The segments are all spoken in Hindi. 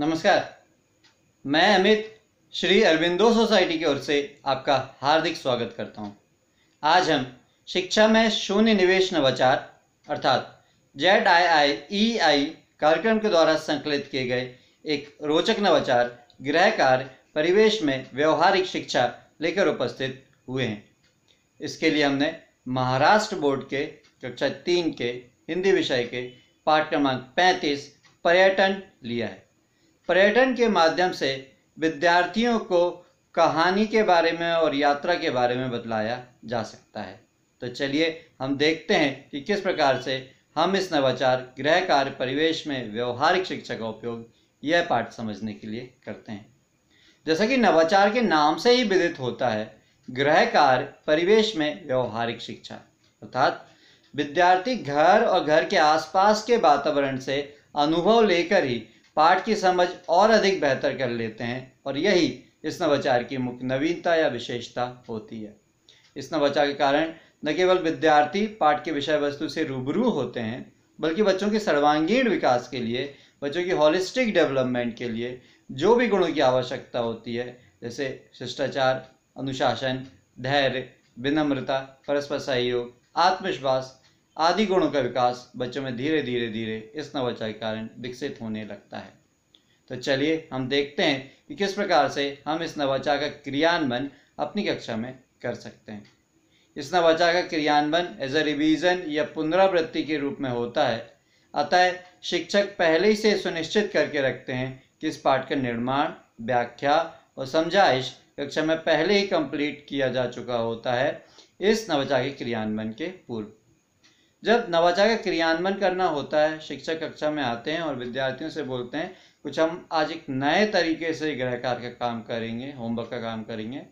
नमस्कार मैं अमित श्री अरविंदो सोसाइटी की ओर से आपका हार्दिक स्वागत करता हूं। आज हम शिक्षा में शून्य निवेश नवाचार अर्थात जेड आई आई ई आई कार्यक्रम के द्वारा संकलित किए गए एक रोचक नवाचार गृह कार्य परिवेश में व्यवहारिक शिक्षा लेकर उपस्थित हुए हैं इसके लिए हमने महाराष्ट्र बोर्ड के कक्षा तीन के हिंदी विषय के पाठ क्रमांक पैंतीस पर्यटन लिया है पर्यटन के माध्यम से विद्यार्थियों को कहानी के बारे में और यात्रा के बारे में बतलाया जा सकता है तो चलिए हम देखते हैं कि किस प्रकार से हम इस नवाचार गृह कार्य परिवेश में व्यवहारिक शिक्षा का उपयोग यह पाठ समझने के लिए करते हैं जैसा कि नवाचार के नाम से ही विदित होता है गृह कार्य परिवेश में व्यवहारिक शिक्षा अर्थात विद्यार्थी घर और घर के आसपास के वातावरण से अनुभव लेकर ही पाठ की समझ और अधिक बेहतर कर लेते हैं और यही इस नवाचार की मुख्य नवीनता या विशेषता होती है इस नवाचार के कारण न केवल विद्यार्थी पाठ के विषय वस्तु से रूबरू होते हैं बल्कि बच्चों के सर्वांगीण विकास के लिए बच्चों की हॉलिस्टिक डेवलपमेंट के लिए जो भी गुणों की आवश्यकता होती है जैसे शिष्टाचार अनुशासन धैर्य विनम्रता परस्पर सहयोग आत्मविश्वास आदि गुणों का विकास बच्चों में धीरे धीरे धीरे इस नवाचार के कारण विकसित होने लगता है तो चलिए हम देखते हैं कि किस प्रकार से हम इस नवाचार का क्रियान्वयन अपनी कक्षा में कर सकते हैं इस नवाचार का क्रियान्वयन एज ए रिविजन या पुनरावृत्ति के रूप में होता है अतः शिक्षक पहले ही से सुनिश्चित करके रखते हैं कि इस पाठ का निर्माण व्याख्या और समझाइश कक्षा में पहले ही कंप्लीट किया जा चुका होता है इस नवाचार के क्रियान्वयन के पूर्व जब नवाचार का क्रियान्वयन करना होता है शिक्षक कक्षा में आते हैं और विद्यार्थियों से बोलते हैं कुछ हम आज एक नए तरीके से गृह कार्य का काम करेंगे होमवर्क का काम करेंगे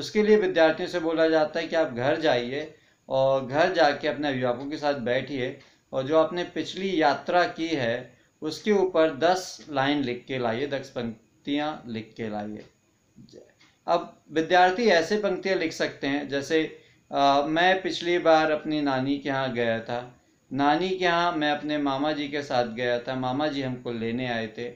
उसके लिए विद्यार्थियों से बोला जाता है कि आप घर जाइए और घर जाके अपने अभिभावकों के साथ बैठिए और जो आपने पिछली यात्रा की है उसके ऊपर दस लाइन लिख के लाइए दस पंक्तियाँ लिख के लाइए अब विद्यार्थी ऐसे पंक्तियाँ लिख सकते हैं जैसे मैं पिछली बार अपनी नानी के यहाँ गया था नानी के यहाँ मैं अपने मामा जी के साथ गया था मामा जी हमको लेने आए थे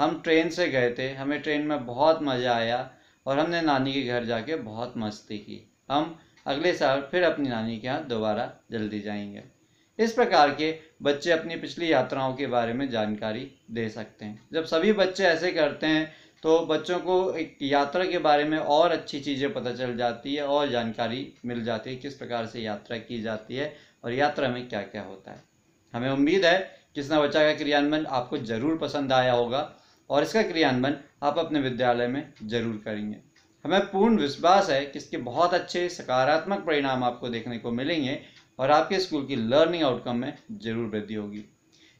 हम ट्रेन से गए थे हमें ट्रेन में बहुत मज़ा आया और हमने नानी के घर जाके बहुत मस्ती की हम अगले साल फिर अपनी नानी के यहाँ दोबारा जल्दी जाएंगे इस प्रकार के बच्चे अपनी पिछली यात्राओं के बारे में जानकारी दे सकते हैं जब सभी बच्चे ऐसे करते हैं तो बच्चों को एक यात्रा के बारे में और अच्छी चीज़ें पता चल जाती है और जानकारी मिल जाती है किस प्रकार से यात्रा की जाती है और यात्रा में क्या क्या होता है हमें उम्मीद है किसना बच्चा का क्रियान्वयन आपको ज़रूर पसंद आया होगा और इसका क्रियान्वयन आप अपने विद्यालय में ज़रूर करेंगे हमें पूर्ण विश्वास है कि इसके बहुत अच्छे सकारात्मक परिणाम आपको देखने को मिलेंगे और आपके स्कूल की लर्निंग आउटकम में ज़रूर वृद्धि होगी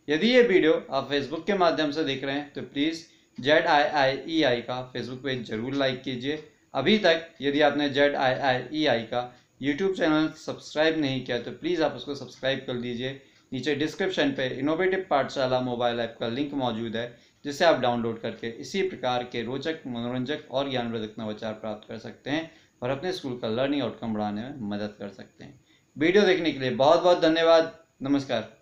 यदि ये वीडियो आप फेसबुक के माध्यम से देख रहे हैं तो प्लीज़ जेड आई आई ई आई का फेसबुक पेज जरूर लाइक कीजिए अभी तक यदि आपने जेड आई आई ई आई का यूट्यूब चैनल सब्सक्राइब नहीं किया तो प्लीज़ आप उसको सब्सक्राइब कर लीजिए नीचे डिस्क्रिप्शन पे इनोवेटिव पाठशाला मोबाइल ऐप का लिंक मौजूद है जिसे आप डाउनलोड करके इसी प्रकार के रोचक मनोरंजक और ज्ञानवर्धक नवाचार प्राप्त कर सकते हैं और अपने स्कूल का लर्निंग आउटकम बढ़ाने में मदद कर सकते हैं वीडियो देखने के लिए बहुत बहुत धन्यवाद नमस्कार